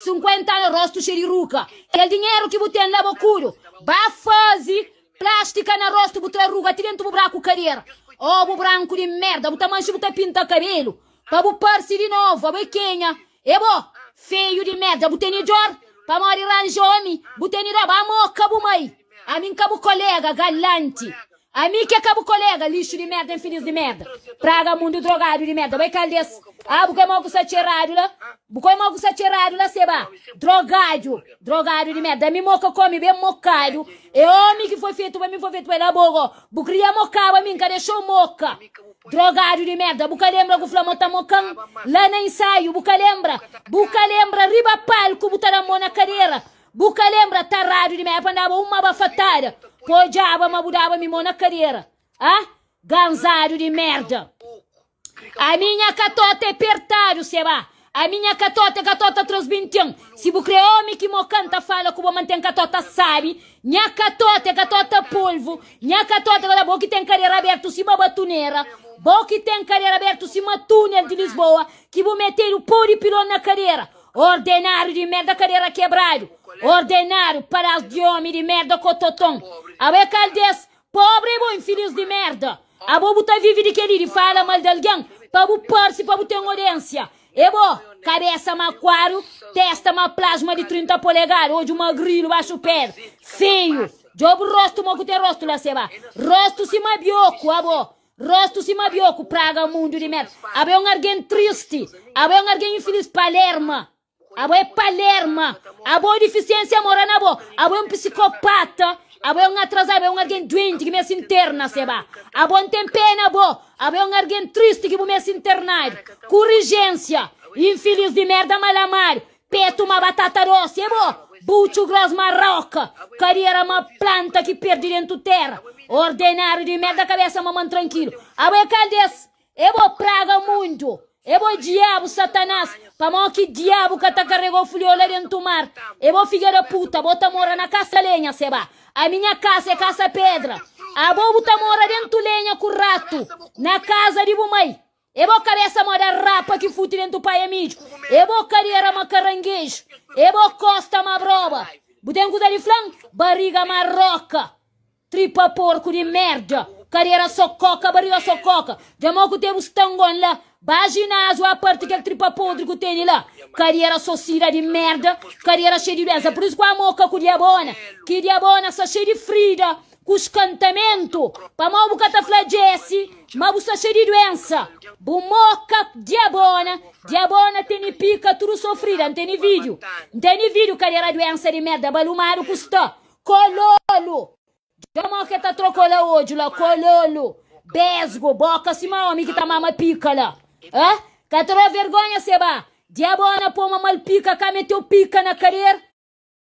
50 anos rosto xeriruca. É dinheiro que botem na bocuro. Bafase plástica na rosto, botar ruga, tirando o branco careira. Ó, oh, o branco de merda, botar mancha, botar pinta cabelo. Pra botar-se de novo, a bequinha. É bo, feio de merda, botar ni jor. Pra morir ranjome, botar ni rabá, moca, bumai. A mim, cabo é colega, galante. A mim que acaba o colega, lixo de merda, infeliz de merda. Praga mundo drogado de merda. Vai calhas. Ah, porque mal que você tirado lá. Porque mal que você tirado lá, seba. Drogado. Drogado de merda. É me moca come, bem mocado. É homem que foi feito, mas me foi feito pela boca. Bucria mocava, mim, que show moca? Drogado de merda. Buca lembra que o Flamengo tá mocando. Lá no ensaio, buca lembra. Buca lembra, riba palco, botar a mão na cadeira. Buca lembra, rádio de merda. andar uma bafatária. Pô, diaba, mabudaba, mimona carreira. Ah? Ganzário de merda. A minha catota é pertário, Seba. A minha catota é catota transbintião. Se o é homem que mo canta, fala como mantém catota, sabe? Minha catota é catota polvo. Minha catota é boa que tem carreira aberta, se uma batuneira. Boa que tem carreira aberta, se uma túnel de Lisboa. Que vou meter o puro e pilão na carreira. Ordenário de merda, carreira quebrado ordenaram para os de homem de merda cototom. Awe tá caldes, pobre e bom, filhos de merda. A bobo tá vive de querer e fala mal de alguém. Pabo parce, pabo tem audiência. Ebo, cabeça maquaro, testa uma plasma de 30 ou de uma grilo baixo pé. Feio. Jobo rosto, moco tem rosto lá, seba. Rosto se mabioco, abo. Rosto se mabioco, praga mundo de merda. Abe um alguém triste. Abe um alguém infeliz, palerma abo é palerma, abo é deficiência morana, né, abo, abo é um psicopata, abo é um atrasado, abo é um alguém doente que me se interna, seba. Abo não tem pena, abo, abo é um alguém triste que me se internar. Corrigência, infeliz de merda malamar, peto uma batata doce, abo. Bucho gras marroca, carreira uma planta que perde dentro terra. ordenário de merda cabeça, mamãe tranquilo. Abo é caldes, eu praga muito vou diabo, Satanás, pamão que diabo que tá carregou fulioleiro em tomar. vou filha da puta, botamora na caça lenha, seba. A minha casa é caça pedra. A bobo tá mora dentro lenha com rato. Na casa de bumai. Ebo cabeça mora rapa que fute dentro do pai é mídio. Ebo carreira Eu vou costa broba. Budengo da de flan, barriga marroca. Tripa porco de merda. Carreira sococa, barriga sococa. Demão que temos tangon lá ginásio, a parte que é tripa podre que tem lá. Carreira socira de merda, carreira cheia de doença. Por isso que a moca com diabona, que diabona só cheia de frida, com escantamento. Para mal boca tá flagesse, mas você cheia de doença. Bumoca diabona, diabona tem pica, tudo sofrida, não tem vídeo. Não tem vídeo, carreira doença de merda, balumaro custa. Cololo. Da moca tá trocola hoje lá, cololo. Besgo, boca, se homem que tá mama pica lá. Hã? Que vergonha, Seba? Diabona, pô, uma malpica, cá meteu pica na carreira.